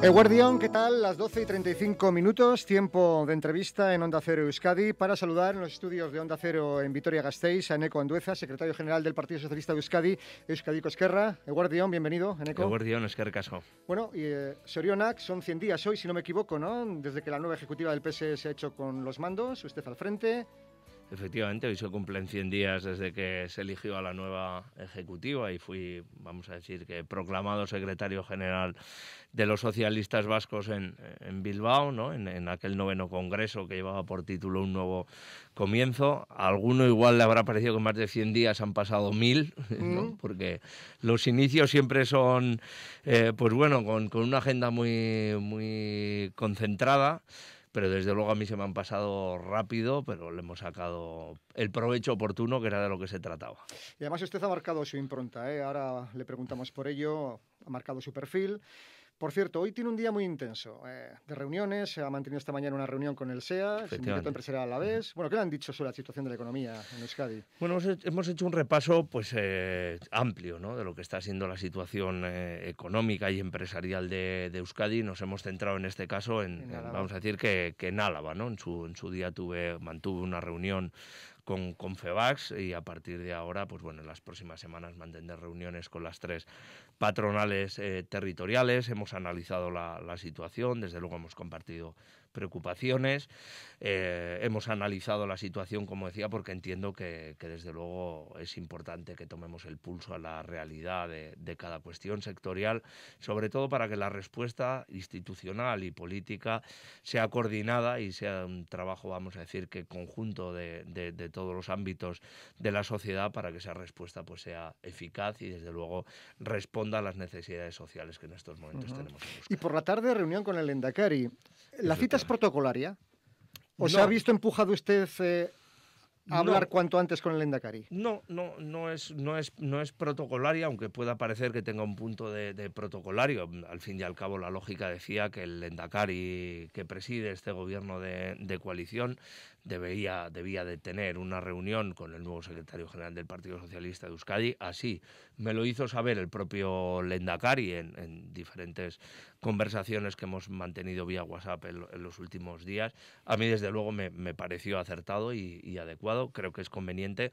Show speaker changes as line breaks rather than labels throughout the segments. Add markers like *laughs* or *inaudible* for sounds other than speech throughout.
Eguardión, ¿qué tal? Las 12 y 35 minutos, tiempo de entrevista en Onda Cero Euskadi para saludar en los estudios de Onda Cero en Vitoria-Gasteiz a Eneco Andueza, secretario general del Partido Socialista de Euskadi, Euskadi Cosquerra. El bienvenido, Eneco. El Guardián, Bueno, y eh, son 100 días hoy, si no me equivoco, ¿no? Desde que la nueva ejecutiva del PS e se ha hecho con los mandos, usted al frente,
Efectivamente, hoy se cumplen 100 días desde que se eligió a la nueva ejecutiva y fui, vamos a decir, que proclamado secretario general de los socialistas vascos en, Bilbao, ¿no? En, aquel noveno congreso que llevaba por título Un nuevo comienzo. A alguno igual le habrá parecido que más de 100 días han pasado mil, *laughs* mm. porque los inicios siempre son, eh, pues bueno, con, una agenda muy, muy concentrada pero desde luego a mí se me han pasado rápido, pero le hemos sacado el provecho oportuno que era de lo que se trataba.
Y además usted ha marcado su impronta, ¿eh? ahora le preguntamos por ello, ha marcado su perfil. Por cierto, hoy tiene un día muy intenso eh, de reuniones. Se ha mantenido esta mañana una reunión con el SEA, el Empresarial a la vez. Bueno, ¿qué le han dicho sobre la situación de la economía en Euskadi?
Bueno, hemos hecho un repaso pues eh, amplio ¿no? de lo que está siendo la situación eh, económica y empresarial de, Euskadi. Nos hemos centrado en este caso en, vamos a decir que, en Álava, ¿no? En su, día tuve, mantuve una reunión con, con y a partir de ahora, pues bueno, en las próximas semanas mantendré reuniones con las tres patronales eh, territoriales, hemos analizado la, situación, desde luego hemos compartido preocupaciones. Eh, hemos analizado la situación, como decía, porque entiendo que, desde luego es importante que tomemos el pulso a la realidad de, cada cuestión sectorial, sobre todo para que la respuesta institucional y política sea coordinada y sea un trabajo, vamos a decir, que conjunto de, todos los ámbitos de la sociedad para que esa respuesta pues, sea eficaz y desde luego responda a las necesidades sociales que en estos momentos tenemos.
y por la tarde reunión con el Endacari. La protocolaria? ¿O se ha visto empujado usted eh, a hablar cuanto antes con el Endacari?
No, no, no es, no es, no es protocolaria, aunque pueda parecer que tenga un punto de, protocolario. Al fin y al cabo, la lógica decía que el Endacari que preside este gobierno de coalición debía, de tener una reunión con el nuevo secretario general del Partido Socialista de Euskadi. Así me lo hizo saber el propio Lendakari en, diferentes conversaciones que hemos mantenido vía WhatsApp en, los últimos días. A mí, desde luego, me, me pareció acertado y, adecuado. Creo que es conveniente,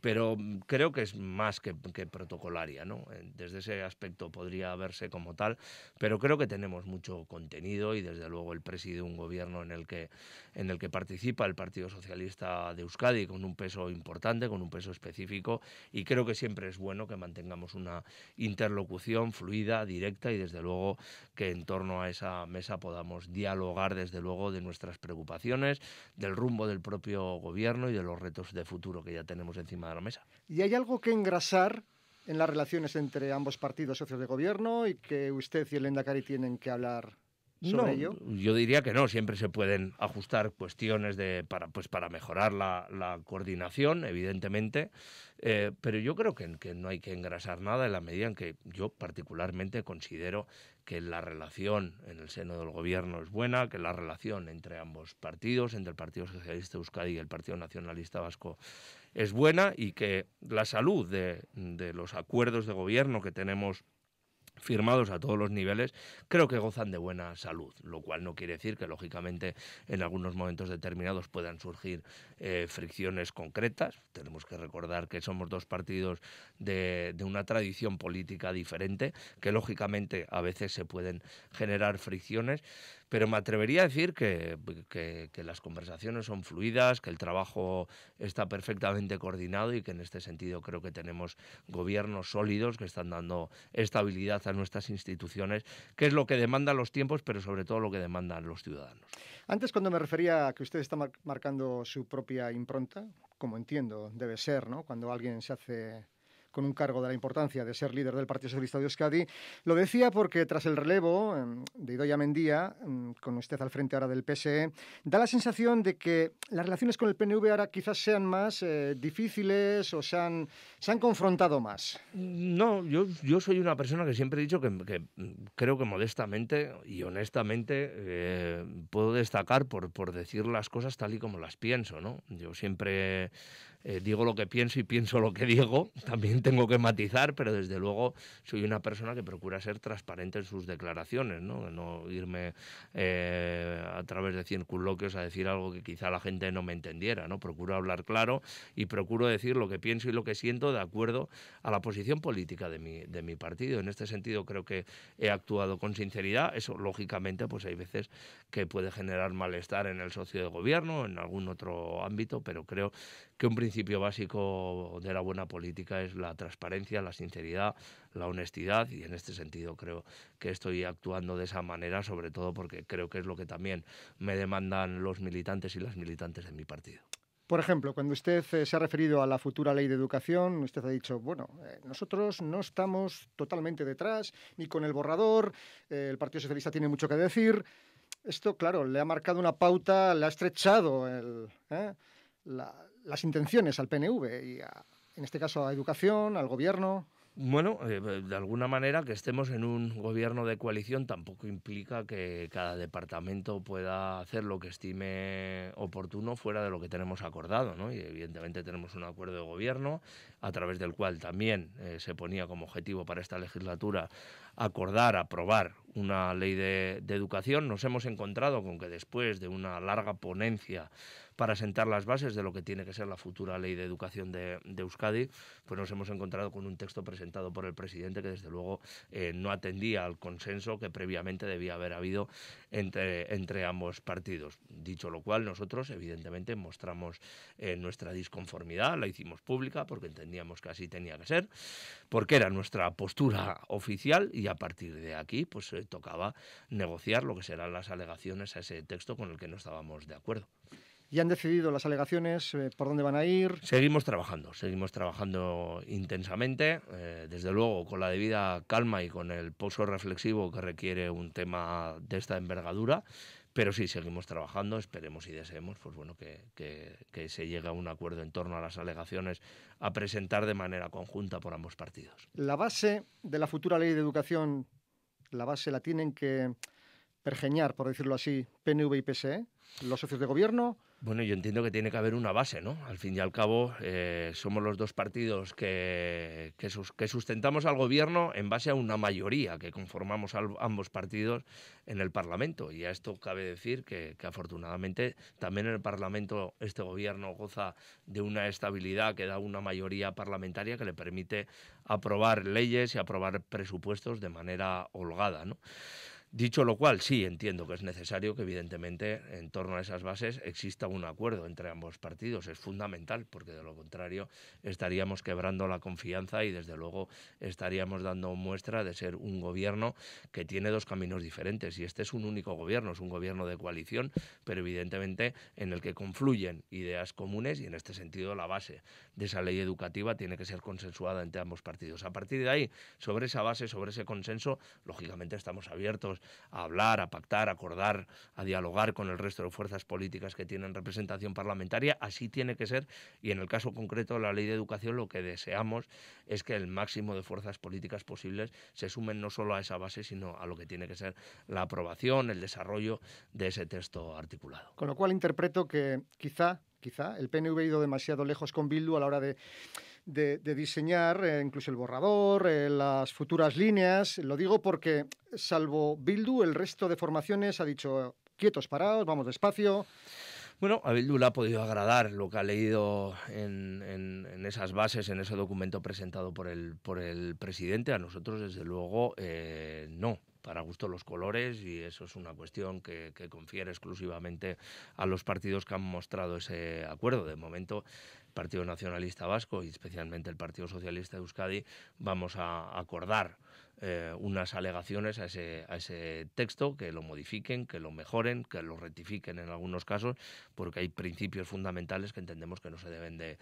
pero creo que es más que, protocolaria. ¿no? Desde ese aspecto podría verse como tal, pero creo que tenemos mucho contenido y, desde luego, el preside un gobierno en el que, en el que participa el Partido Partido Socialista de Euskadi, con un peso importante, con un peso específico, y creo que siempre es bueno que mantengamos una interlocución fluida, directa y desde luego que en torno a esa mesa podamos dialogar desde luego de nuestras preocupaciones, del rumbo del propio gobierno y de los retos de futuro que ya tenemos encima de la mesa. ¿Y hay algo que engrasar
en las relaciones entre ambos partidos socios de gobierno y que usted y el Endacari tienen que hablar no,
Yo diría que no, siempre se pueden ajustar cuestiones de, para, pues, para mejorar la, coordinación, evidentemente, eh, pero yo creo que, no hay que engrasar nada en la medida en que yo particularmente considero que la relación en el seno del gobierno es buena, que la relación entre ambos partidos, entre el Partido Socialista Euskadi y el Partido Nacionalista Vasco, es buena y que la salud de, de los acuerdos de gobierno que tenemos firmados a todos los niveles, creo que gozan de buena salud, lo cual no quiere decir que, lógicamente, en algunos momentos determinados puedan surgir eh, fricciones concretas. Tenemos que recordar que somos dos partidos de una tradición política diferente, que, lógicamente, a veces se pueden generar fricciones pero me atrevería a decir pues, que, las conversaciones son fluidas, que el trabajo está perfectamente coordinado y que en este sentido creo que tenemos gobiernos sólidos que están dando estabilidad a nuestras instituciones, que es lo que demandan los tiempos, pero sobre todo lo que demandan los ciudadanos.
Antes, cuando me refería a que usted está marcando su propia impronta, como entiendo, debe ser, ¿no? Cuando alguien se hace con un cargo de la importancia de ser líder del Partido Socialista de Euskadi. Lo decía porque tras el relevo em, de Idoia Mendía, em, con usted al frente ahora del PSE, da la sensación de que las relaciones con el PNV ahora quizás sean más eh, difíciles o se han, se han confrontado más.
No, yo, yo soy una persona que siempre he dicho que, creo que modestamente y honestamente eh, puedo destacar por, por decir las cosas tal y como las pienso, ¿no? Yo siempre eh, digo lo que pienso y pienso lo que digo, *laughs* también tengo que matizar, pero desde luego soy una persona que procura ser transparente en sus declaraciones, no, irme eh, a través de circunloquios a decir algo que quizá la gente no me entendiera, ¿no? Procuro hablar claro y procuro decir lo que pienso y lo que siento de acuerdo a la posición política de mi, de mi partido. En este sentido creo que he actuado con sinceridad, eso lógicamente pues hay veces que puede generar malestar en el socio de gobierno, en algún otro ámbito, pero creo que un principio principio básico de la buena política es la transparencia, la sinceridad, la honestidad y en este sentido creo que estoy actuando de esa manera, sobre todo porque creo que es lo que también me demandan los militantes y las militantes de mi partido.
Por ejemplo, cuando usted eh, se ha referido a la futura ley de educación, usted ha dicho, bueno, eh, nosotros no estamos totalmente detrás, ni con el borrador, eh, el Partido Socialista tiene mucho que decir. Esto, claro, le ha marcado una pauta, le ha estrechado el, la, las intenciones al PNV y, en este caso, a educación, al gobierno?
Bueno, eh, de alguna manera que estemos en un gobierno de coalición tampoco implica que cada departamento pueda hacer lo que estime oportuno fuera de lo que tenemos acordado, ¿no? Y evidentemente tenemos un acuerdo de gobierno a través del cual también eh, se ponía como objetivo para esta legislatura acordar, aprobar una ley de educación. Nos hemos encontrado con que después de una larga ponencia para sentar las bases de lo que tiene que ser la futura ley de educación de, Euskadi, pues nos hemos encontrado con un texto presentado por el presidente que desde luego eh, no atendía al consenso que previamente debía haber habido entre, ambos partidos. Dicho lo cual, nosotros evidentemente mostramos eh, nuestra disconformidad, la hicimos pública porque entendíamos que así tenía que ser, porque era nuestra postura oficial y a partir de aquí pues eh, tocaba negociar lo que serán las alegaciones a ese texto con el que no estábamos de acuerdo.
¿Ya han decidido las alegaciones? Eh, ¿Por dónde van a ir?
Seguimos trabajando, seguimos trabajando intensamente, eh, desde luego con la debida calma y con el pozo reflexivo que requiere un tema de esta envergadura. Pero sí, seguimos trabajando, esperemos y deseemos pues bueno, que, se llegue a un acuerdo en torno a las alegaciones a presentar de manera conjunta por ambos partidos.
La base de la futura ley de educación, la base la tienen que pergeñar, por decirlo así, PNV y PSE los socios de gobierno?
Bueno, yo entiendo que tiene que haber una base, ¿no? Al fin y al cabo, eh, somos los dos partidos que, que, sustentamos al gobierno en base a una mayoría que conformamos ambos partidos en el Parlamento. Y a esto cabe decir que, que, afortunadamente también en el Parlamento este gobierno goza de una estabilidad que da una mayoría parlamentaria que le permite aprobar leyes y aprobar presupuestos de manera holgada, ¿no? Dicho lo cual, sí entiendo que es necesario que, evidentemente, en torno a esas bases exista un acuerdo entre ambos partidos. Es fundamental, porque de lo contrario estaríamos quebrando la confianza y, desde luego, estaríamos dando muestra de ser un gobierno que tiene dos caminos diferentes. Y este es un único gobierno, es un gobierno de coalición, pero evidentemente en el que confluyen ideas comunes y, en este sentido, la base de esa ley educativa tiene que ser consensuada entre ambos partidos. A partir de ahí, sobre esa base, sobre ese consenso, lógicamente estamos abiertos a hablar, a pactar, a acordar, a dialogar con el resto de fuerzas políticas que tienen representación parlamentaria. Así tiene que ser y en el caso concreto de la ley de educación lo que deseamos es que el máximo de fuerzas políticas posibles se sumen no solo a esa base, sino a lo que tiene que ser la aprobación, el desarrollo de ese texto articulado.
Con lo cual interpreto que quizá quizá. El PNV ha ido demasiado lejos con Bildu a la hora de, diseñar eh, incluso el borrador, eh, las futuras líneas. Lo digo porque, salvo Bildu, el resto de formaciones ha dicho quietos, parados, vamos despacio.
Bueno, a Bildu le ha podido agradar lo que ha leído en, esas bases, en ese documento presentado por el, presidente. A nosotros, desde luego, eh, no para gusto los colores y eso es una cuestión que, confiere exclusivamente a los partidos que han mostrado ese acuerdo. De momento, el Partido Nacionalista Vasco y especialmente el Partido Socialista de Euskadi vamos a acordar eh, unas alegaciones a ese, texto, que lo modifiquen, que lo mejoren, que lo rectifiquen en algunos casos, porque hay principios fundamentales que entendemos que no se deben de,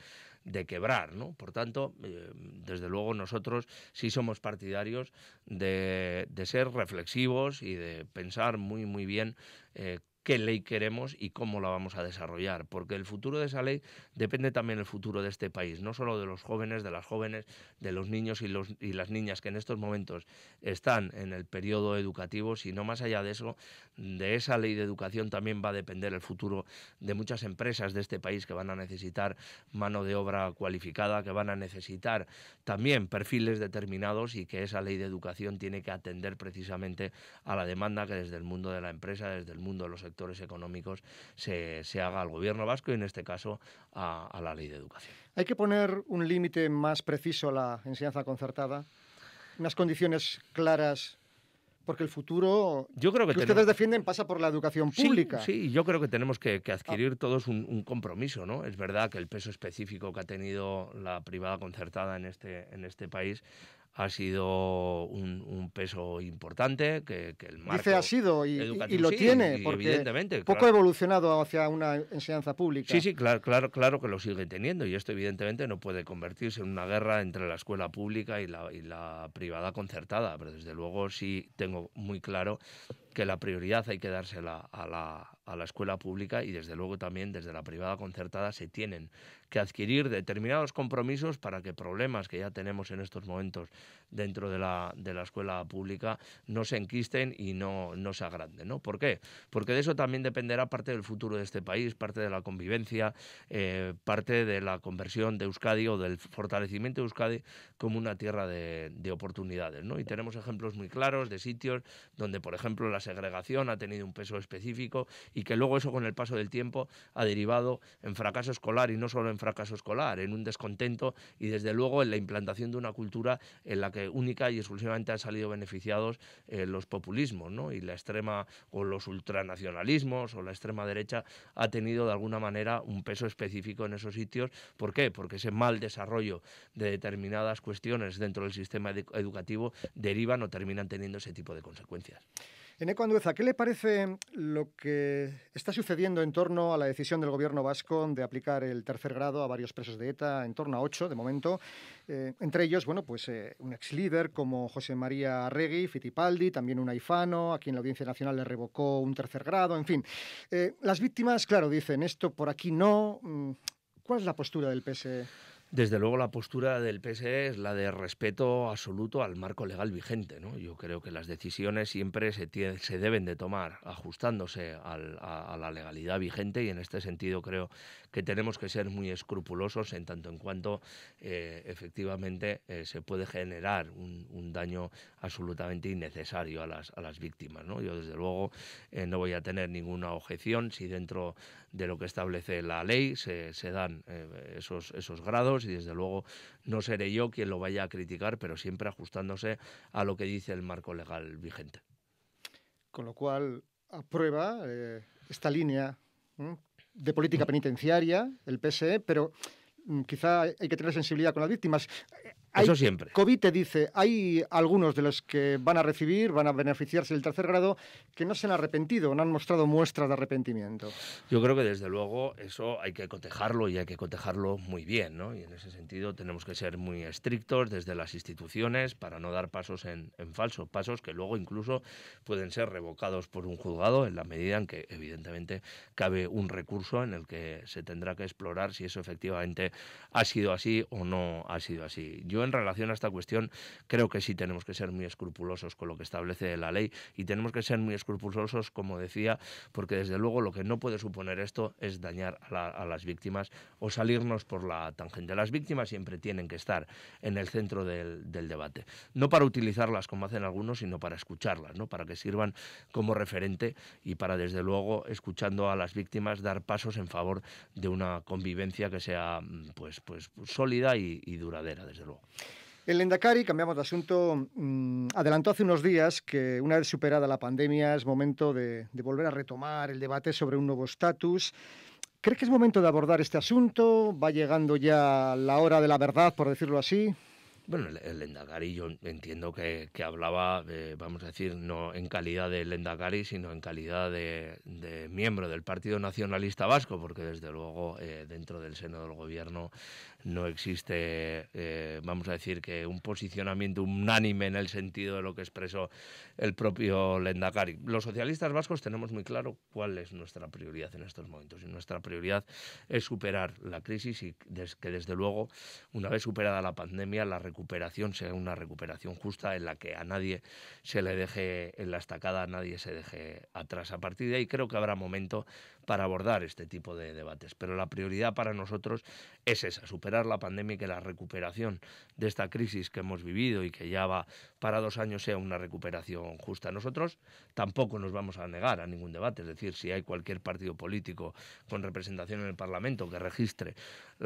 quebrar. Por tanto, eh, desde luego nosotros sí somos partidarios de, ser reflexivos y de pensar muy, muy bien eh, qué ley queremos y cómo la vamos a desarrollar, porque el futuro de esa ley depende también del futuro de este país, no solo de los jóvenes, de las jóvenes, de los niños y, los, y las niñas que en estos momentos están en el periodo educativo, sino más allá de eso, de esa ley de educación también va a depender el futuro de muchas empresas de este país que van a necesitar mano de obra cualificada, que van a necesitar también perfiles determinados y que esa ley de educación tiene que atender precisamente a la demanda que desde el mundo de la empresa, desde el mundo de los sectores económicos se, se haga al gobierno vasco y en este caso a, la ley de educación.
¿Hay que poner un límite más preciso a la enseñanza concertada? ¿Unas condiciones claras porque el futuro yo creo que, ustedes defienden pasa por la educación pública. Sí,
yo creo que tenemos que, adquirir ah. todos un, un, compromiso, ¿no? Es verdad que el peso específico que ha tenido la privada concertada en este, en este país ha sido un, peso importante, que, el marco Dice ha sido y, lo tiene, porque poco ha
evolucionado hacia una enseñanza pública. Sí, sí,
claro, claro, claro que lo sigue teniendo y esto evidentemente no puede convertirse en una guerra entre la escuela pública y la, privada concertada, pero desde luego sí tengo muy claro que la prioridad hay que dársela la, a la escuela pública y desde luego también desde la privada concertada se tienen que adquirir determinados compromisos para que problemas que ya tenemos en estos momentos dentro de la, escuela pública no se enquisten y no, no se agranden. ¿no? ¿Por qué? Porque de eso también dependerá parte del futuro de este país, parte de la convivencia, eh, parte de la conversión de Euskadi o del fortalecimiento de Euskadi como una tierra de, de oportunidades. ¿no? Y tenemos ejemplos muy claros de sitios donde, por ejemplo, la segregación ha tenido un peso específico y que luego eso con el paso del tiempo ha derivado en fracaso escolar y no solo en fracaso escolar, en un descontento y desde luego en la implantación de una cultura en la que única y exclusivamente han salido beneficiados eh, los populismos ¿no? y la extrema o los ultranacionalismos o la extrema derecha ha tenido de alguna manera un peso específico en esos sitios. ¿Por qué? Porque ese mal desarrollo de determinadas cuestiones dentro del sistema educativo derivan o terminan teniendo ese tipo de consecuencias.
En Andueza, ¿qué le parece lo que está sucediendo en torno a la decisión del gobierno vasco de aplicar el tercer grado a varios presos de ETA, en torno a ocho de momento? Eh, entre ellos, bueno, pues eh, un ex líder como José María Arregui, Fitipaldi, también un aifano, a quien la Audiencia Nacional le revocó un tercer grado, en fin. Eh, las víctimas, claro, dicen esto por aquí no. Mm, ¿Cuál es la postura del PSE?
Desde luego la postura del PSE es la de respeto absoluto al marco legal vigente. ¿no? Yo creo que las decisiones siempre se, se deben de tomar ajustándose a, la legalidad vigente y en este sentido creo que tenemos que ser muy escrupulosos en tanto en cuanto eh, efectivamente eh, se puede generar un, daño absolutamente innecesario a las, víctimas. ¿no? Yo desde luego eh, no voy a tener ninguna objeción si dentro de lo que establece la ley se, se dan esos, esos grados y desde luego no seré yo quien lo vaya a criticar, pero siempre ajustándose a lo que dice el marco legal vigente.
Con lo cual, aprueba eh, esta línea de política penitenciaria, el PSE, pero mm, quizá hay que tener sensibilidad con las víctimas. Eso siempre. COVID te dice, hay algunos de los que van a recibir, van a beneficiarse del tercer grado, que no se han arrepentido, no han mostrado muestras de arrepentimiento.
Yo creo que desde luego eso hay que cotejarlo y hay que cotejarlo muy bien, ¿no? Y en ese sentido tenemos que ser muy estrictos desde las instituciones para no dar pasos en, en falso, pasos que luego incluso pueden ser revocados por un juzgado en la medida en que evidentemente cabe un recurso en el que se tendrá que explorar si eso efectivamente ha sido así o no ha sido así. Yo en relación a esta cuestión creo que sí tenemos que ser muy escrupulosos con lo que establece la ley y tenemos que ser muy escrupulosos, como decía, porque desde luego lo que no puede suponer esto es dañar a, las víctimas o salirnos por la tangente. Las víctimas siempre tienen que estar en el centro del, debate, no para utilizarlas como hacen algunos, sino para escucharlas, ¿no? para que sirvan como referente y para desde luego, escuchando a las víctimas, dar pasos en favor de una convivencia que sea mm, pues, pues, sólida y duradera, desde luego.
El Endacari, cambiamos de asunto, mm, adelantó hace unos días que una vez superada la pandemia es momento de, volver a retomar el debate sobre un nuevo estatus. ¿Cree que es momento de abordar este asunto? ¿Va llegando ya la hora de la verdad, por decirlo así?
Bueno, el Endacari yo entiendo que, hablaba, eh, vamos a decir, no en calidad de Endacari, sino en calidad de, miembro del Partido Nacionalista Vasco, porque desde luego eh, dentro del seno del gobierno no existe, eh, vamos a decir, que un posicionamiento unánime en el sentido de lo que expresó el propio Lendakari. Los socialistas vascos tenemos muy claro cuál es nuestra prioridad en estos momentos. Y nuestra prioridad es superar la crisis y que, desde luego, una vez superada la pandemia, la recuperación sea una recuperación justa en la que a nadie se le deje en la estacada, a nadie se deje atrás. A partir de ahí creo que habrá momento para abordar este tipo de debates. Pero la prioridad para nosotros es esa, superar la pandemia y que la recuperación de esta crisis que hemos vivido y que ya va para dos años sea una recuperación justa. Nosotros tampoco nos vamos a negar a ningún debate, es decir, si hay cualquier partido político con representación en el Parlamento que registre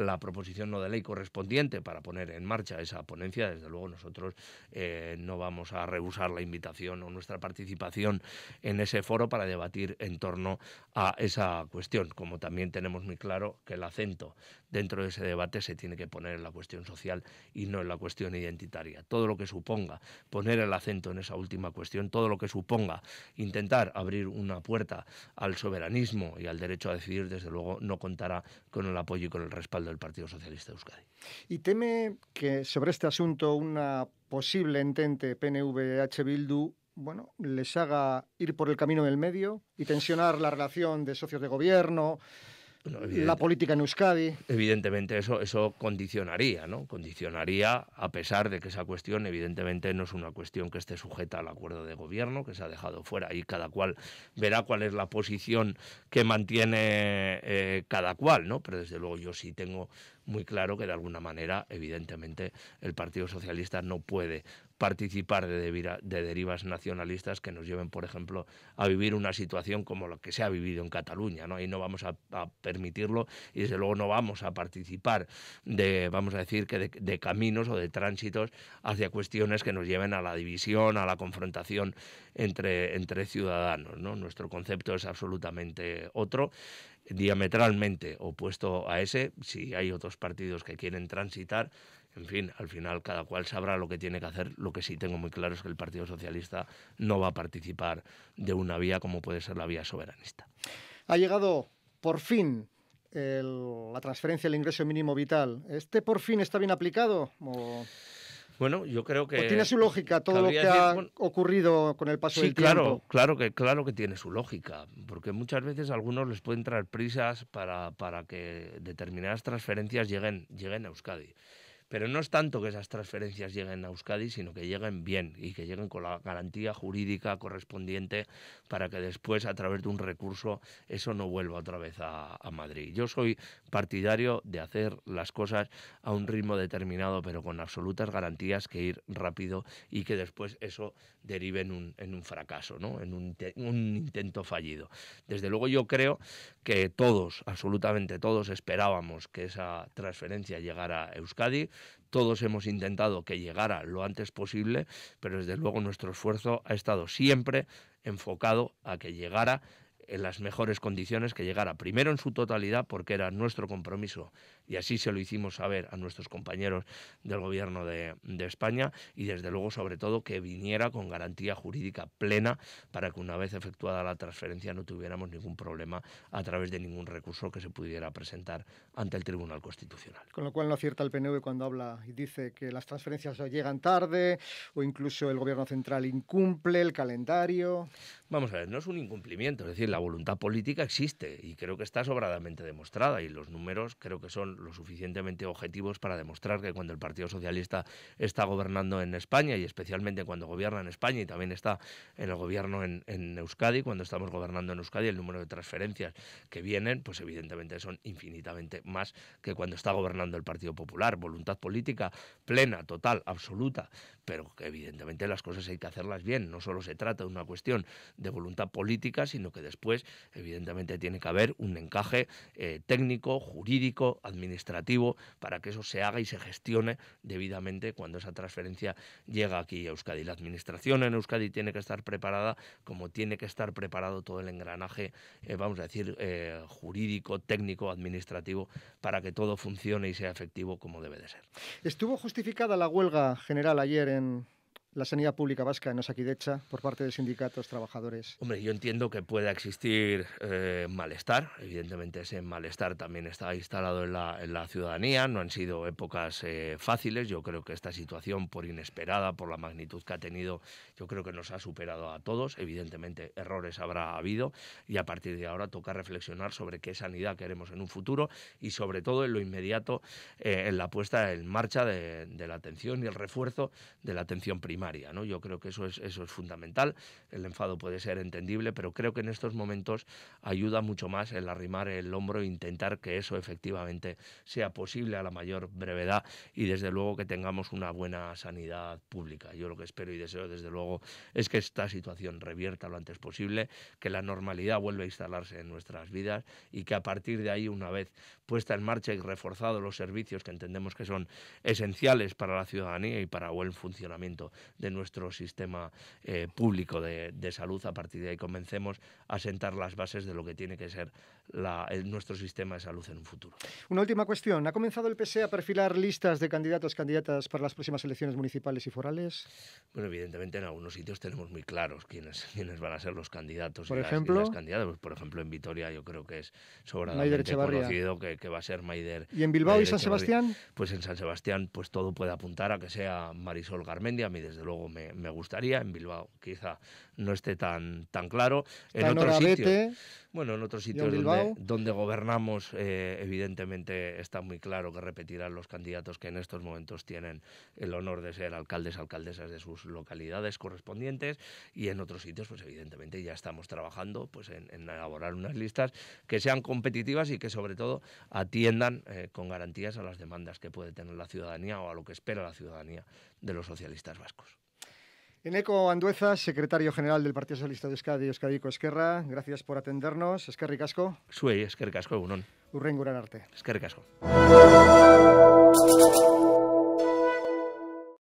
la proposición no de ley correspondiente para poner en marcha esa ponencia, desde luego nosotros eh, no vamos a rehusar la invitación o nuestra participación en ese foro para debatir en torno a esa cuestión, como también tenemos muy claro que el acento dentro de ese debate se tiene que poner en la cuestión social y no en la cuestión identitaria. Todo lo que suponga poner el acento en esa última cuestión, todo lo que suponga intentar abrir una puerta al soberanismo y al derecho a decidir, desde luego no contará con el apoyo y con el respaldo del Partido Socialista Euskadi.
¿Y teme que sobre este asunto una posible entente PNV-H Bildu bueno, les haga ir por el camino del medio y tensionar la relación de socios de gobierno, la política en Euskadi.
Evidentemente eso, eso condicionaría, ¿no? Condicionaría, a pesar de que esa cuestión evidentemente no es una cuestión que esté sujeta al acuerdo de gobierno, que se ha dejado fuera y cada cual verá cuál es la posición que mantiene eh, cada cual, ¿no? Pero desde luego yo sí tengo muy claro que de alguna manera, evidentemente, el Partido Socialista no puede participar de, derivas nacionalistas que nos lleven, por ejemplo, a vivir una situación como la que se ha vivido en Cataluña. ¿no? Ahí no vamos a, permitirlo y, desde luego, no vamos a participar de, vamos a decir, que de, caminos o de tránsitos hacia cuestiones que nos lleven a la división, a la confrontación entre, ciudadanos. Nuestro concepto es absolutamente otro diametralmente opuesto a ese, si hay otros partidos que quieren transitar, en fin, al final cada cual sabrá lo que tiene que hacer. Lo que sí tengo muy claro es que el Partido Socialista no va a participar de una vía como puede ser la vía soberanista.
Ha llegado por fin la transferencia del ingreso mínimo vital. ¿Este por fin está bien aplicado?
Bueno, yo creo que... tiene su
lógica todo lo que ha ocurrido con el paso sí, del tiempo.
Sí, claro que, claro que tiene su lógica, porque muchas veces a algunos les pueden traer prisas para, para que determinadas transferencias lleguen, lleguen a Euskadi. Pero no es tanto que esas transferencias lleguen a Euskadi, sino que lleguen bien y que lleguen con la garantía jurídica correspondiente para que después, a través de un recurso, eso no vuelva otra vez a, Madrid. Yo soy partidario de hacer las cosas a un ritmo determinado, pero con absolutas garantías que ir rápido y que después eso derive en un, fracaso, ¿no? en un intento fallido. Desde luego yo creo que todos, absolutamente todos, esperábamos que esa transferencia llegara a Euskadi. Todos hemos intentado que llegara lo antes posible, pero desde luego nuestro esfuerzo ha estado siempre enfocado a que llegara en las mejores condiciones, que llegara primero en su totalidad, porque era nuestro compromiso y así se lo hicimos saber a nuestros compañeros del Gobierno de, España y desde luego, sobre todo, que viniera con garantía jurídica plena para que una vez efectuada la transferencia no tuviéramos ningún problema a través de ningún recurso que se pudiera presentar ante el Tribunal Constitucional.
Con lo cual no acierta el PNV cuando habla y dice que las transferencias llegan tarde o incluso el Gobierno Central incumple el calendario.
Vamos a ver, no es un incumplimiento, es decir, la voluntad política existe y creo que está sobradamente demostrada y los números creo que son lo suficientemente objetivos para demostrar que cuando el Partido Socialista está gobernando en España y especialmente cuando gobierna en España y también está en el gobierno en, Euskadi, cuando estamos gobernando en Euskadi, el número de transferencias que vienen, pues evidentemente son infinitamente más que cuando está gobernando el Partido Popular. Voluntad política plena, total, absoluta, pero que evidentemente las cosas hay que hacerlas bien. No solo se trata de una cuestión de voluntad política, sino que después evidentemente tiene que haber un encaje eh, técnico, jurídico, administrativo administrativo para que eso se haga y se gestione debidamente cuando esa transferencia llega aquí a Euskadi. La administración en Euskadi tiene que estar preparada como tiene que estar preparado todo el engranaje, eh, vamos a decir, eh, jurídico, técnico, administrativo, para que todo funcione y sea efectivo como debe de ser.
¿Estuvo justificada la huelga general ayer en, la sanidad pública vasca en decha por parte de sindicatos, trabajadores?
Hombre, yo entiendo que pueda existir eh, malestar. Evidentemente ese malestar también está instalado en la, ciudadanía. No han sido épocas eh, fáciles. Yo creo que esta situación, por inesperada, por la magnitud que ha tenido, yo creo que nos ha superado a todos. Evidentemente errores habrá habido y a partir de ahora toca reflexionar sobre qué sanidad queremos en un futuro y sobre todo en lo inmediato eh, en la puesta en marcha de la atención y el refuerzo de la atención primaria yo creo que eso es, eso es fundamental. El enfado puede ser entendible, pero creo que en estos momentos ayuda mucho más el arrimar el hombro e intentar que eso efectivamente sea posible a la mayor brevedad y desde luego que tengamos una buena sanidad pública. Yo lo que espero y deseo desde luego es que esta situación revierta lo antes posible, que la normalidad vuelva a instalarse en nuestras vidas y que a partir de ahí, una vez puesta en marcha y reforzados los servicios que entendemos que son esenciales para la ciudadanía y para buen funcionamiento de nuestro sistema eh, público de, salud. A partir de ahí comencemos a sentar las bases de lo que tiene que ser nuestro sistema de salud en un futuro.
Una última cuestión. ¿Ha comenzado el PSE a perfilar listas de candidatos, candidatas para las próximas elecciones municipales y forales?
Bueno, evidentemente en algunos sitios tenemos muy claros quiénes, *laughs* van a ser los candidatos. Por y ejemplo. Las, candidatas. por ejemplo, en Vitoria yo creo que es sobradamente conocido que, que, va a ser Maider. ¿Y en Bilbao y San Sebastián? Pues en San Sebastián pues todo puede apuntar a que sea Marisol Garmendia. A mí desde luego me, gustaría. En Bilbao quizá no esté tan, tan claro. en otros sitios, bueno, en otros sitios donde, gobernamos, eh, evidentemente está muy claro que repetirán los candidatos que en estos momentos tienen el honor de ser alcaldes, alcaldesas de sus localidades correspondientes. Y en otros sitios, pues evidentemente ya estamos trabajando pues, en, elaborar unas listas que sean competitivas y que sobre todo atiendan eh, con garantías a las demandas que puede tener la ciudadanía o a lo que espera la ciudadanía de los socialistas vascos.
Eneco Andueza, secretario general del Partido Socialista de Euskadi, Euskadiko Esquerra, gracias por atendernos. esquerri casco
Suey, esquerri casco egunon.
Urren guran arte.
esquerri casco